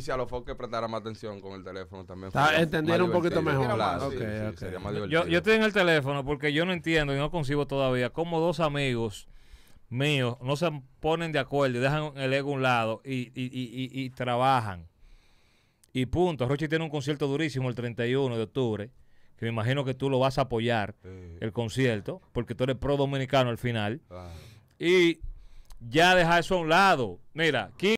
si a los que prestara más atención con el teléfono también. Ah, entender un poquito mejor. yo, yo estoy en el teléfono porque yo no entiendo y no concibo todavía Como dos amigos míos no se ponen de acuerdo y dejan el ego a un lado y, trabajan. Y punto. Rochi tiene un concierto durísimo el 31 de octubre, que me imagino que tú lo vas a apoyar, el concierto, porque tú eres pro dominicano al final. Y ya deja eso a un lado. Mira, aquí